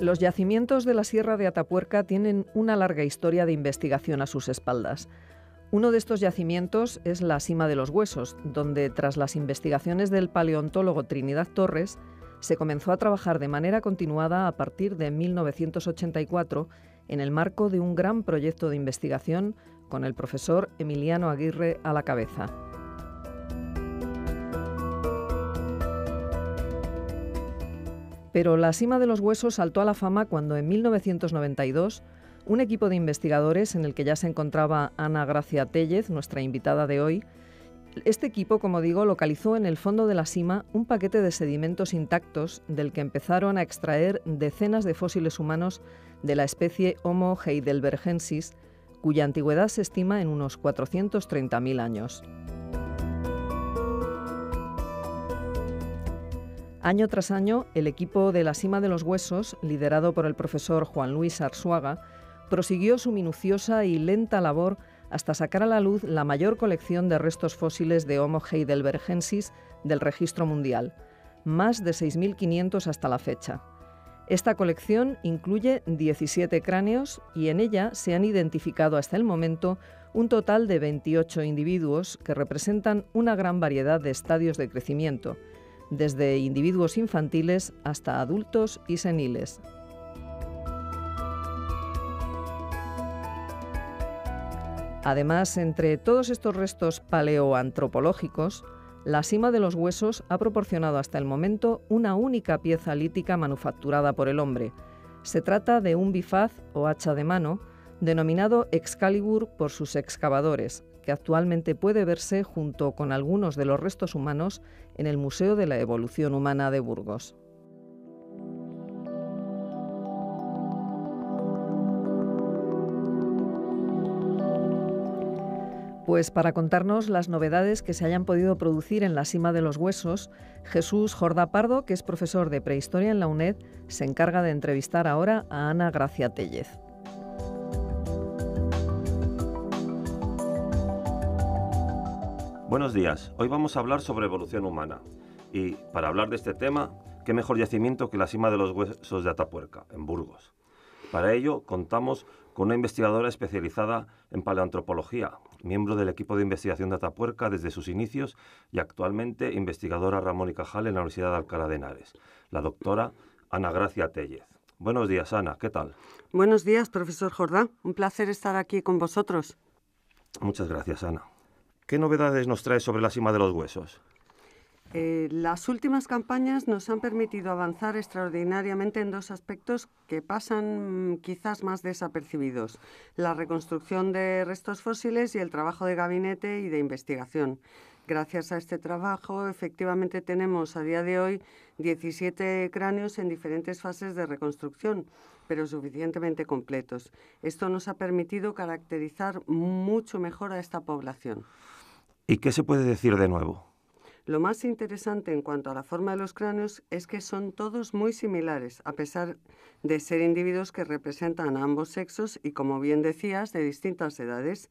Los yacimientos de la Sierra de Atapuerca tienen una larga historia de investigación a sus espaldas. Uno de estos yacimientos es la Cima de los Huesos, donde tras las investigaciones del paleontólogo Trinidad Torres, se comenzó a trabajar de manera continuada a partir de 1984 en el marco de un gran proyecto de investigación con el profesor Emiliano Aguirre a la cabeza. Pero la cima de los huesos saltó a la fama cuando en 1992 un equipo de investigadores en el que ya se encontraba Ana Gracia Tellez, nuestra invitada de hoy, este equipo, como digo, localizó en el fondo de la cima un paquete de sedimentos intactos del que empezaron a extraer decenas de fósiles humanos de la especie Homo heidelbergensis, cuya antigüedad se estima en unos 430.000 años. Año tras año, el equipo de la Cima de los Huesos, liderado por el profesor Juan Luis Arzuaga, prosiguió su minuciosa y lenta labor hasta sacar a la luz la mayor colección de restos fósiles de Homo heidelbergensis del registro mundial, más de 6.500 hasta la fecha. Esta colección incluye 17 cráneos y en ella se han identificado hasta el momento un total de 28 individuos que representan una gran variedad de estadios de crecimiento, desde individuos infantiles hasta adultos y seniles. Además, entre todos estos restos paleoantropológicos, la cima de los huesos ha proporcionado hasta el momento una única pieza lítica manufacturada por el hombre. Se trata de un bifaz o hacha de mano, denominado Excalibur por sus excavadores, que actualmente puede verse junto con algunos de los restos humanos en el Museo de la Evolución Humana de Burgos. Pues para contarnos las novedades que se hayan podido producir en la cima de los huesos, Jesús Jorda Pardo, que es profesor de prehistoria en la UNED, se encarga de entrevistar ahora a Ana Gracia Tellez. Buenos días, hoy vamos a hablar sobre evolución humana. Y para hablar de este tema, qué mejor yacimiento que la cima de los huesos de Atapuerca, en Burgos. Para ello, contamos con una investigadora especializada en paleoantropología, miembro del equipo de investigación de Atapuerca desde sus inicios y actualmente investigadora Ramón y Cajal en la Universidad de Alcalá de Henares, la doctora Ana Gracia Tellez. Buenos días, Ana, ¿qué tal? Buenos días, profesor Jordán. Un placer estar aquí con vosotros. Muchas gracias, Ana. ¿Qué novedades nos trae sobre la cima de los huesos? Eh, las últimas campañas nos han permitido avanzar extraordinariamente en dos aspectos que pasan mm, quizás más desapercibidos, la reconstrucción de restos fósiles y el trabajo de gabinete y de investigación. Gracias a este trabajo, efectivamente, tenemos a día de hoy 17 cráneos en diferentes fases de reconstrucción, pero suficientemente completos. Esto nos ha permitido caracterizar mucho mejor a esta población. ¿Y qué se puede decir de nuevo? Lo más interesante en cuanto a la forma de los cráneos es que son todos muy similares, a pesar de ser individuos que representan a ambos sexos y, como bien decías, de distintas edades.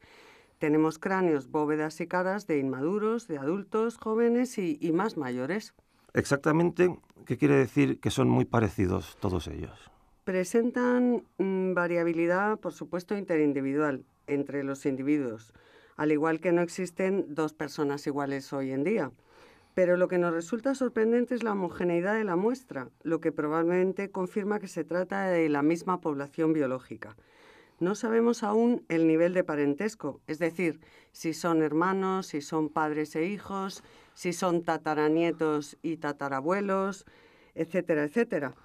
Tenemos cráneos, bóvedas y caras de inmaduros, de adultos, jóvenes y, más mayores. Exactamente, ¿qué quiere decir que son muy parecidos todos ellos? Presentan mm, variabilidad, por supuesto, interindividual entre los individuos, al igual que no existen dos personas iguales hoy en día. Pero lo que nos resulta sorprendente es la homogeneidad de la muestra, lo que probablemente confirma que se trata de la misma población biológica. No sabemos aún el nivel de parentesco, es decir, si son hermanos, si son padres e hijos, si son tataranietos y tatarabuelos, etcétera, etcétera.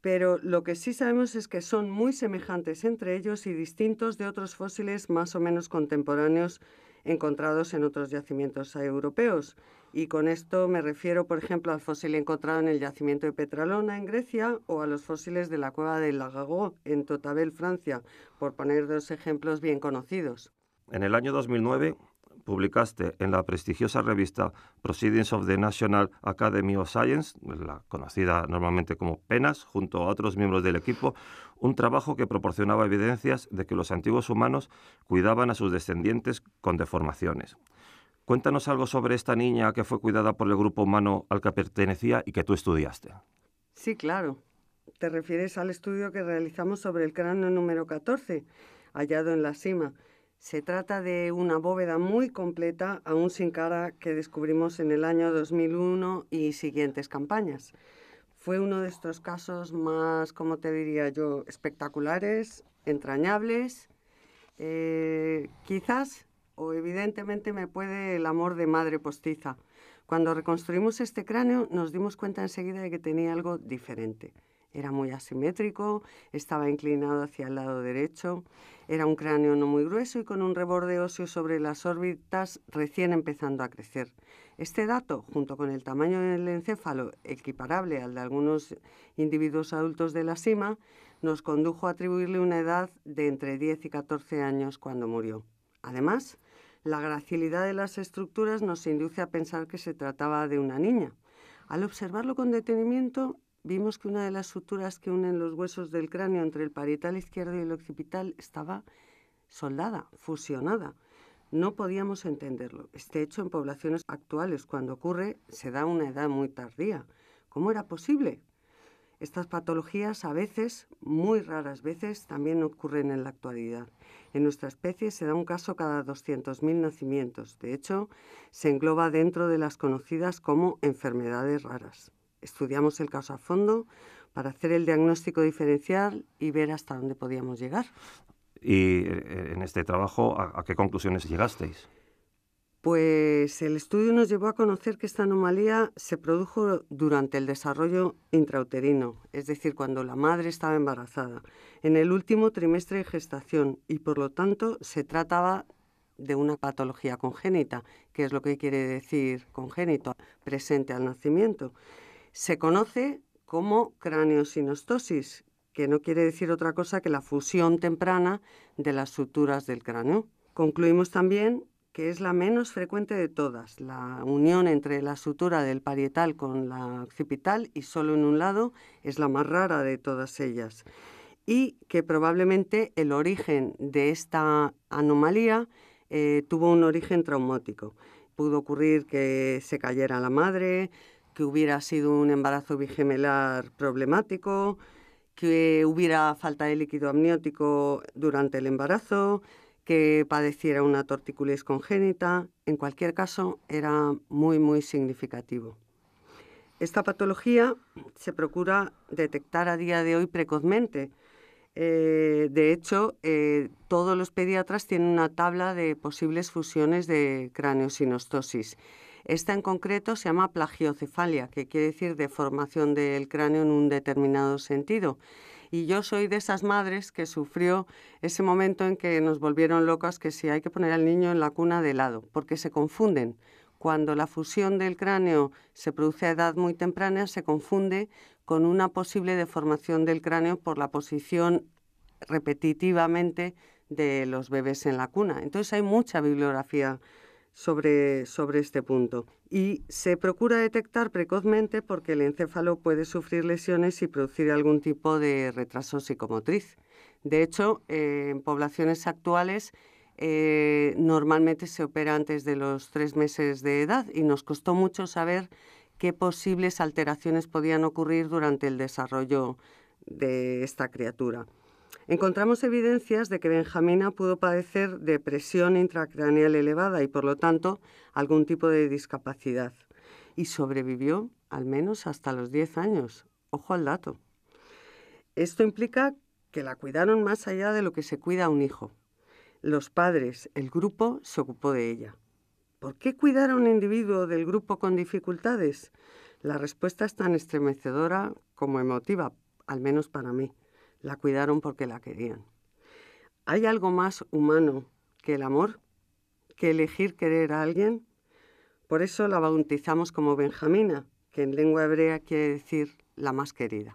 Pero lo que sí sabemos es que son muy semejantes entre ellos y distintos de otros fósiles más o menos contemporáneos encontrados en otros yacimientos europeos y con esto me refiero, por ejemplo, al fósil encontrado en el yacimiento de Petralona, en Grecia, o a los fósiles de la cueva de Lagago, en Totabel, Francia, por poner dos ejemplos bien conocidos. En el año 2009 publicaste en la prestigiosa revista Proceedings of the National Academy of Science, la conocida normalmente como PENAS, junto a otros miembros del equipo, un trabajo que proporcionaba evidencias de que los antiguos humanos cuidaban a sus descendientes con deformaciones. Cuéntanos algo sobre esta niña que fue cuidada por el grupo humano al que pertenecía y que tú estudiaste. Sí, claro. Te refieres al estudio que realizamos sobre el cráneo número 14, hallado en la cima. Se trata de una bóveda muy completa, aún sin cara, que descubrimos en el año 2001 y siguientes campañas. Fue uno de estos casos más, como te diría yo, espectaculares, entrañables, eh, quizás o evidentemente me puede el amor de madre postiza. Cuando reconstruimos este cráneo nos dimos cuenta enseguida de que tenía algo diferente. Era muy asimétrico, estaba inclinado hacia el lado derecho, era un cráneo no muy grueso y con un reborde óseo sobre las órbitas recién empezando a crecer. Este dato, junto con el tamaño del encéfalo equiparable al de algunos individuos adultos de la cima, nos condujo a atribuirle una edad de entre 10 y 14 años cuando murió. Además, la gracilidad de las estructuras nos induce a pensar que se trataba de una niña. Al observarlo con detenimiento, vimos que una de las suturas que unen los huesos del cráneo entre el parietal izquierdo y el occipital estaba soldada, fusionada. No podíamos entenderlo. Este hecho en poblaciones actuales, cuando ocurre, se da a una edad muy tardía. ¿Cómo era posible? Estas patologías a veces, muy raras veces, también ocurren en la actualidad. En nuestra especie se da un caso cada 200.000 nacimientos. De hecho, se engloba dentro de las conocidas como enfermedades raras. Estudiamos el caso a fondo para hacer el diagnóstico diferencial y ver hasta dónde podíamos llegar. ¿Y eh, en este trabajo a, a qué conclusiones llegasteis? Pues el estudio nos llevó a conocer que esta anomalía se produjo durante el desarrollo intrauterino, es decir, cuando la madre estaba embarazada, en el último trimestre de gestación y por lo tanto se trataba de una patología congénita, que es lo que quiere decir congénito, presente al nacimiento. Se conoce como craneosinostosis, que no quiere decir otra cosa que la fusión temprana de las suturas del cráneo. Concluimos también que es la menos frecuente de todas, la unión entre la sutura del parietal con la occipital y solo en un lado es la más rara de todas ellas. Y que probablemente el origen de esta anomalía eh, tuvo un origen traumático. Pudo ocurrir que se cayera la madre, que hubiera sido un embarazo bigemelar problemático, que hubiera falta de líquido amniótico durante el embarazo, que padeciera una torticulis congénita, en cualquier caso, era muy, muy significativo. Esta patología se procura detectar a día de hoy precozmente. Eh, de hecho, eh, todos los pediatras tienen una tabla de posibles fusiones de craneosinostosis. Esta en concreto se llama plagiocefalia, que quiere decir deformación del cráneo en un determinado sentido. Y yo soy de esas madres que sufrió ese momento en que nos volvieron locas que si hay que poner al niño en la cuna de lado, porque se confunden. Cuando la fusión del cráneo se produce a edad muy temprana, se confunde con una posible deformación del cráneo por la posición repetitivamente de los bebés en la cuna. Entonces hay mucha bibliografía sobre, este punto. Y se procura detectar precozmente porque el encéfalo puede sufrir lesiones y producir algún tipo de retraso psicomotriz. De hecho, eh, en poblaciones actuales eh, normalmente se opera antes de los tres meses de edad y nos costó mucho saber qué posibles alteraciones podían ocurrir durante el desarrollo de esta criatura. Encontramos evidencias de que Benjamina pudo padecer depresión presión intracraneal elevada y, por lo tanto, algún tipo de discapacidad. Y sobrevivió al menos hasta los 10 años. Ojo al dato. Esto implica que la cuidaron más allá de lo que se cuida a un hijo. Los padres, el grupo, se ocupó de ella. ¿Por qué cuidar a un individuo del grupo con dificultades? La respuesta es tan estremecedora como emotiva, al menos para mí la cuidaron porque la querían. ¿Hay algo más humano que el amor? ¿Que elegir querer a alguien? Por eso la bautizamos como Benjamina, que en lengua hebrea quiere decir la más querida.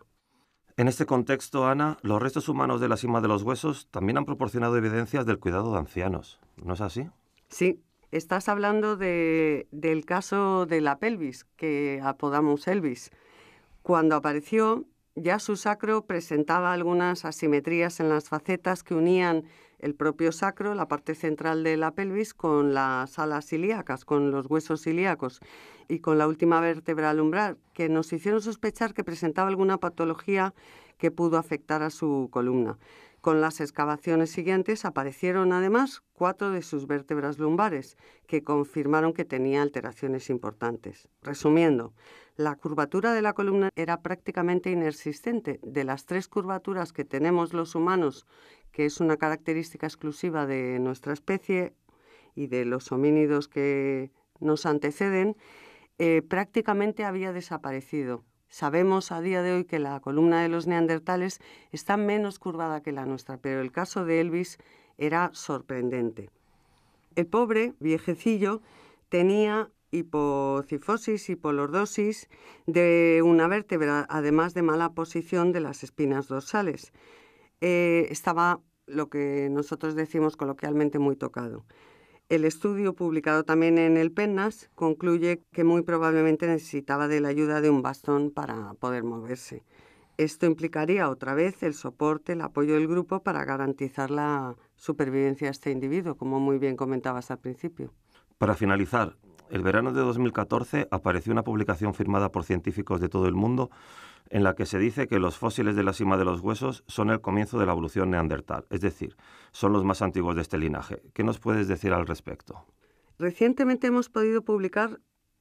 En este contexto, Ana, los restos humanos de la cima de los huesos también han proporcionado evidencias del cuidado de ancianos, ¿no es así? Sí, estás hablando del caso de la pelvis, que apodamos Elvis. Cuando apareció, ya su sacro presentaba algunas asimetrías en las facetas que unían el propio sacro, la parte central de la pelvis, con las alas ilíacas, con los huesos ilíacos y con la última vértebra lumbar, que nos hicieron sospechar que presentaba alguna patología que pudo afectar a su columna. Con las excavaciones siguientes aparecieron además cuatro de sus vértebras lumbares, que confirmaron que tenía alteraciones importantes. Resumiendo, la curvatura de la columna era prácticamente inexistente. De las tres curvaturas que tenemos los humanos, que es una característica exclusiva de nuestra especie y de los homínidos que nos anteceden, eh, prácticamente había desaparecido. Sabemos a día de hoy que la columna de los neandertales está menos curvada que la nuestra, pero el caso de Elvis era sorprendente. El pobre viejecillo tenía hipocifosis, hipolordosis de una vértebra, además de mala posición de las espinas dorsales. Eh, estaba lo que nosotros decimos coloquialmente muy tocado. El estudio, publicado también en el pennas concluye que muy probablemente necesitaba de la ayuda de un bastón para poder moverse. Esto implicaría otra vez el soporte, el apoyo del grupo para garantizar la supervivencia de este individuo, como muy bien comentabas al principio. Para finalizar, el verano de 2014 apareció una publicación firmada por científicos de todo el mundo en la que se dice que los fósiles de la cima de los huesos son el comienzo de la evolución neandertal, es decir, son los más antiguos de este linaje. ¿Qué nos puedes decir al respecto? Recientemente hemos podido publicar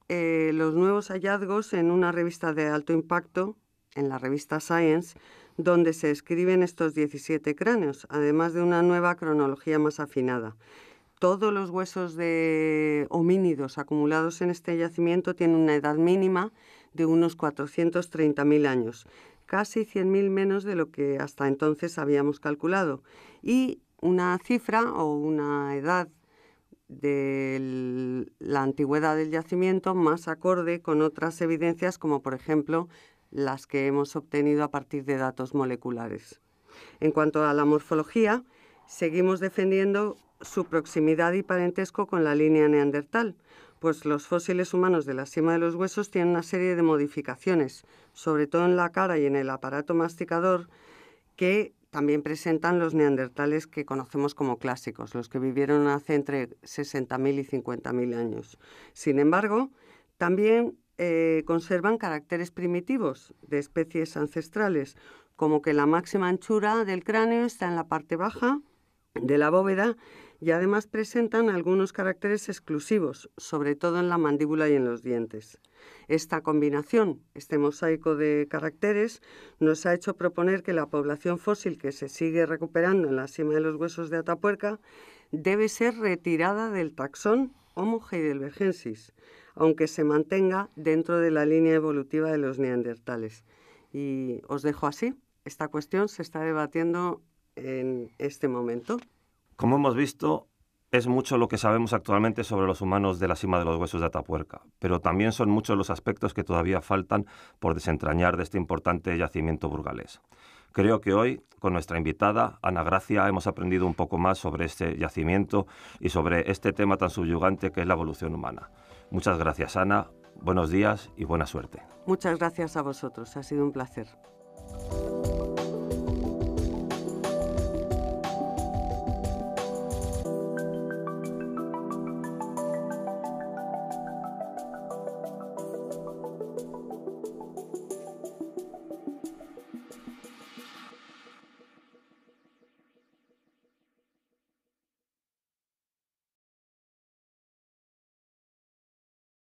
eh, los nuevos hallazgos en una revista de alto impacto, en la revista Science, donde se escriben estos 17 cráneos, además de una nueva cronología más afinada. Todos los huesos de homínidos acumulados en este yacimiento tienen una edad mínima de unos 430.000 años, casi 100.000 menos de lo que hasta entonces habíamos calculado, y una cifra o una edad de la antigüedad del yacimiento más acorde con otras evidencias como por ejemplo las que hemos obtenido a partir de datos moleculares. En cuanto a la morfología, seguimos defendiendo su proximidad y parentesco con la línea neandertal, pues los fósiles humanos de la cima de los huesos tienen una serie de modificaciones, sobre todo en la cara y en el aparato masticador, que también presentan los neandertales que conocemos como clásicos, los que vivieron hace entre 60.000 y 50.000 años. Sin embargo, también eh, conservan caracteres primitivos de especies ancestrales, como que la máxima anchura del cráneo está en la parte baja de la bóveda y además presentan algunos caracteres exclusivos, sobre todo en la mandíbula y en los dientes. Esta combinación, este mosaico de caracteres, nos ha hecho proponer que la población fósil que se sigue recuperando en la cima de los huesos de Atapuerca debe ser retirada del taxón Homo heidelbergensis, aunque se mantenga dentro de la línea evolutiva de los neandertales. Y os dejo así. Esta cuestión se está debatiendo en este momento. Como hemos visto, es mucho lo que sabemos actualmente sobre los humanos de la cima de los huesos de Atapuerca, pero también son muchos los aspectos que todavía faltan por desentrañar de este importante yacimiento burgalés. Creo que hoy, con nuestra invitada, Ana Gracia, hemos aprendido un poco más sobre este yacimiento y sobre este tema tan subyugante que es la evolución humana. Muchas gracias, Ana. Buenos días y buena suerte. Muchas gracias a vosotros. Ha sido un placer.